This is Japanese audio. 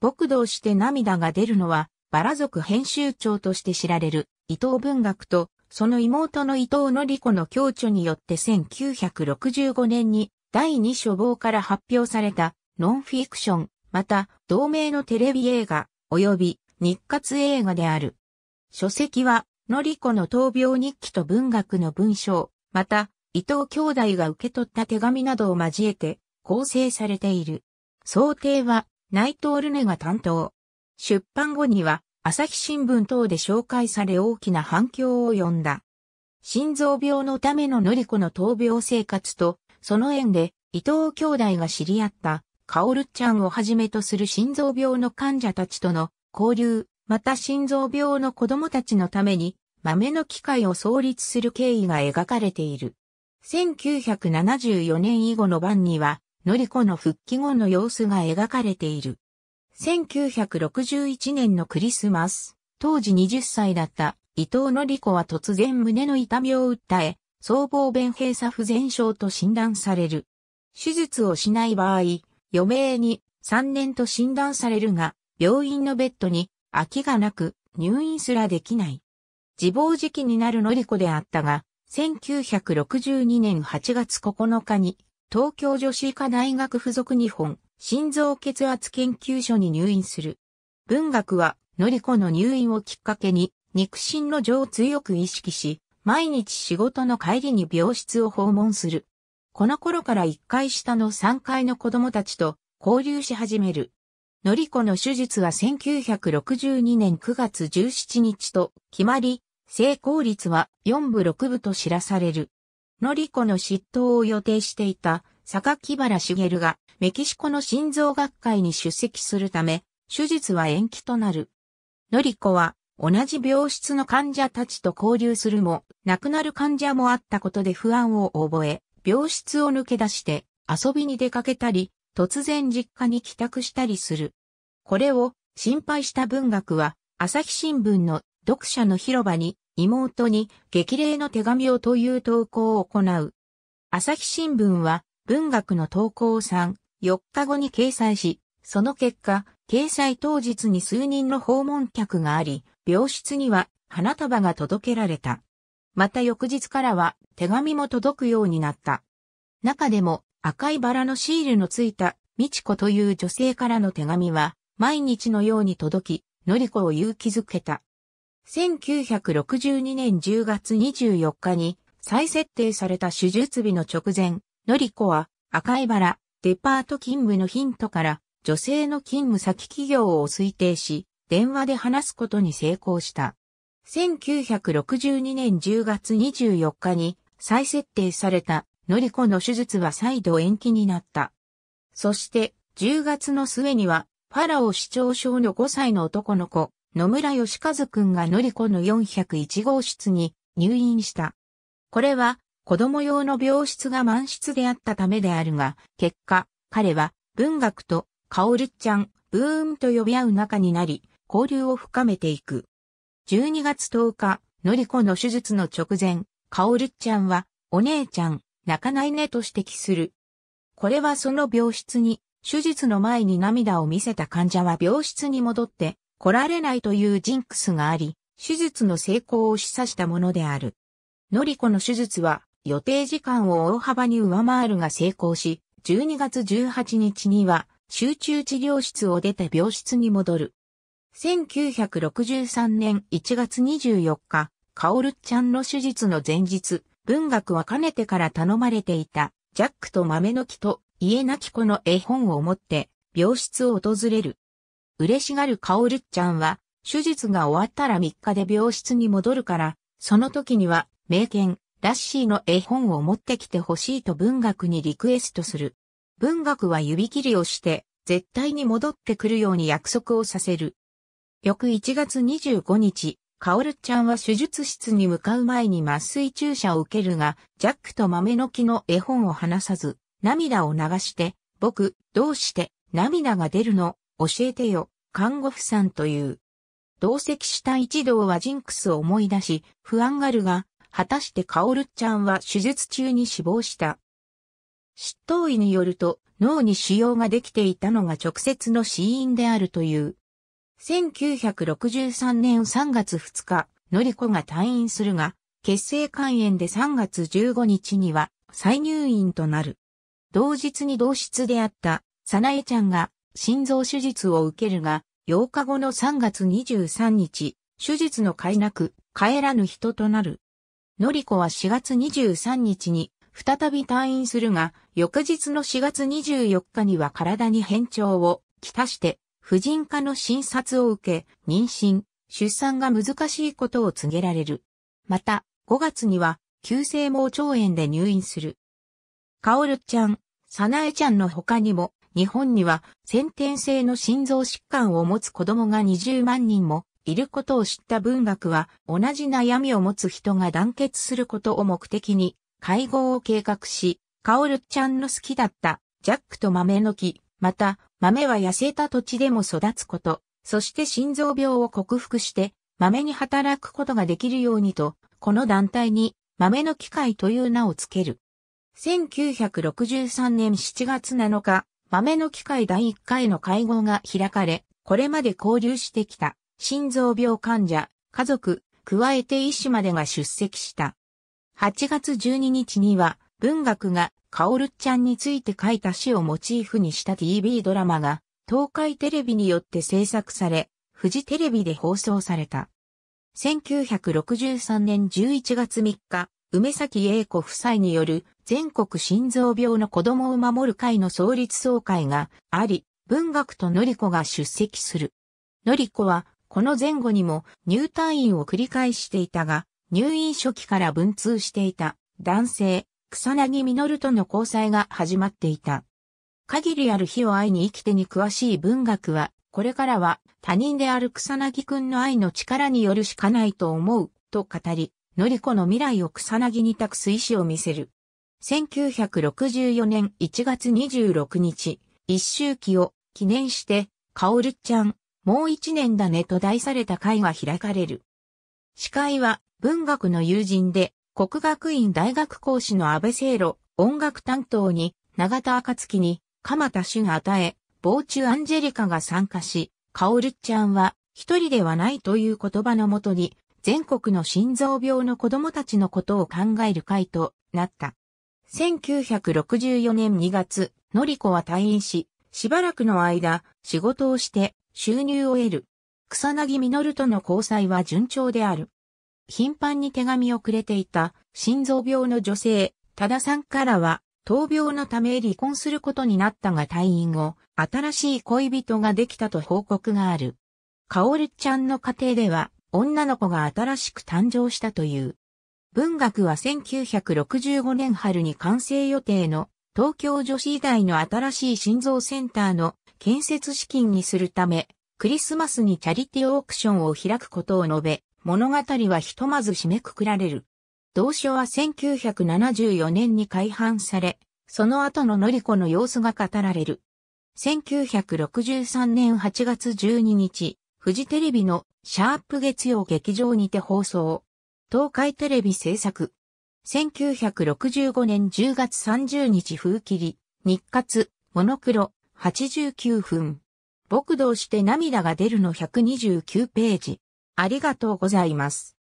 僕同して涙が出るのは、バラ族編集長として知られる伊藤文学と、その妹の伊藤のり。子の共著によって1965年に第二書房から発表されたノンフィクション、また同名のテレビ映画、及び日活映画である。書籍は、のり子の闘病日記と文学の文章、また伊藤兄弟が受け取った手紙などを交えて構成されている。想定はナイト・オルネが担当。出版後には、朝日新聞等で紹介され大きな反響を呼んだ。心臓病のためののりコの闘病生活と、その縁で伊藤兄弟が知り合ったカオルちゃんをはじめとする心臓病の患者たちとの交流、また心臓病の子供たちのために豆の機会を創立する経緯が描かれている。1974年以後の晩にはのりこの復帰後の様子が描かれている。1961年のクリスマス、当時20歳だった伊藤のりこは突然胸の痛みを訴え、僧帽弁閉鎖不全症と診断される。手術をしない場合、余命に3年と診断されるが、病院のベッドに空きがなく入院すらできない。自暴自棄になるのりこであったが、1962年8月9日に東京女子医科大学附属日本心臓血圧研究所に入院する。文学は、のりこの入院をきっかけに、肉親の情を強く意識し、毎日仕事の帰りに病室を訪問する。この頃から1階下の3階の子供たちと交流し始める。のりこの手術は1962年9月17日と決まり、成功率は4部6部と知らされる。のりこの執刀を予定していた榊原茂がメキシコの心臓学会に出席するため、手術は延期となる。のりこは同じ病室の患者たちと交流するも、亡くなる患者もあったことで不安を覚え、病室を抜け出して遊びに出かけたり、突然実家に帰宅したりする。これを心配した文学は、朝日新聞の読者の広場に妹に激励の手紙をという投稿を行う。朝日新聞は文学の投稿を3、4日後に掲載し、その結果、掲載当日に数人の訪問客があり、病室には花束が届けられた。また翌日からは手紙も届くようになった。中でも赤いバラのシールのついた美智子という女性からの手紙は毎日のように届き、のりこを勇気づけた。1962年10月24日に再設定された手術日の直前、のりこは赤いバラ、デパート勤務のヒントから女性の勤務先企業を推定し、電話で話すことに成功した。1962年10月24日に再設定されたのりこの手術は再度延期になった。そして10月の末にはパラオ市長賞の5歳の男の子、野村義和くんがのり子の401号室に入院した。これは子供用の病室が満室であったためであるが、結果、彼は文学とカオルちゃん、ブーンと呼び合う仲になり、交流を深めていく。12月10日、のりこの手術の直前、カオルちゃんは、お姉ちゃん、泣かないねと指摘する。これはその病室に、手術の前に涙を見せた患者は病室に戻って、来られないというジンクスがあり、手術の成功を示唆したものである。のりこの手術は予定時間を大幅に上回るが成功し、12月18日には集中治療室を出て病室に戻る。1963年1月24日、カオルちゃんの手術の前日、文学はかねてから頼まれていた、ジャックと豆の木と家なき子の絵本を持って、病室を訪れる。嬉しがるカオルっちゃんは、手術が終わったら3日で病室に戻るから、その時には、名犬、ラッシーの絵本を持ってきてほしいと文学にリクエストする。文学は指切りをして、絶対に戻ってくるように約束をさせる。翌1月25日、カオルちゃんは手術室に向かう前に麻酔注射を受けるが、ジャックと豆の木の絵本を離さず、涙を流して、僕、どうして、涙が出るの教えてよ、看護婦さんという。同席した一同はジンクスを思い出し、不安がるが、果たしてカオルちゃんは手術中に死亡した。執刀医によると、脳に腫瘍ができていたのが直接の死因であるという。1963年3月2日、のりこが退院するが、血清肝炎で3月15日には再入院となる。同日に同室であった、さなえちゃんが心臓手術を受けるが、8日後の3月23日、手術のなく、帰らぬ人となる。のりこは4月23日に再び退院するが、翌日の4月24日には体に変調をきたして、婦人科の診察を受け、妊娠、出産が難しいことを告げられる。また、5月には、急性盲腸炎で入院する。かおるちゃん、さなえちゃんの他にも、日本には先天性の心臓疾患を持つ子供が20万人もいることを知った文学は同じ悩みを持つ人が団結することを目的に会合を計画し、カオルちゃんの好きだったジャックと豆の木、また豆は痩せた土地でも育つこと、そして心臓病を克服して豆に働くことができるようにと、この団体に豆の機会という名をつける。1963年7月7日、豆の機会第1回の会合が開かれ、これまで交流してきた心臓病患者、家族、加えて医師までが出席した。8月12日には文学がカオルちゃんについて書いた詩をモチーフにした TV ドラマが東海テレビによって制作され、富士テレビで放送された。1963年11月3日、梅崎英子夫妻による全国心臓病の子供を守る会の創立総会があり、文学とのりこが出席する。のりこは、この前後にも入退院を繰り返していたが、入院初期から文通していた男性、草薙実との交際が始まっていた。限りある日を愛に生きてに詳しい文学は、これからは他人である草薙くんの愛の力によるしかないと思う、と語り、のりこの未来を草薙に託す意志を見せる。1964年1月26日、一周期を記念して、カオルちゃん、もう一年だねと題された会が開かれる。司会は文学の友人で、国学院大学講師の安倍聖路、音楽担当に、永田暁に、鎌田主が与え、傍中アンジェリカが参加し、カオルちゃんは、一人ではないという言葉のもとに、全国の心臓病の子供たちのことを考える会となった。1964年2月、のりこは退院し、しばらくの間、仕事をして収入を得る。草薙実との交際は順調である。頻繁に手紙をくれていた心臓病の女性、多田さんからは、闘病のため離婚することになったが退院後、新しい恋人ができたと報告がある。かおるちゃんの家庭では、女の子が新しく誕生したという。文学は1965年春に完成予定の東京女子医大の新しい心臓センターの建設資金にするため、クリスマスにチャリティーオークションを開くことを述べ、物語はひとまず締めくくられる。同書は1974年に改版され、その後ののりこの様子が語られる。1963年8月12日、フジテレビのシャープ月曜劇場にて放送。東海テレビ制作。1965年10月30日風切り、日活、モノクロ、89分。どうして涙が出るの129ページ。ありがとうございます。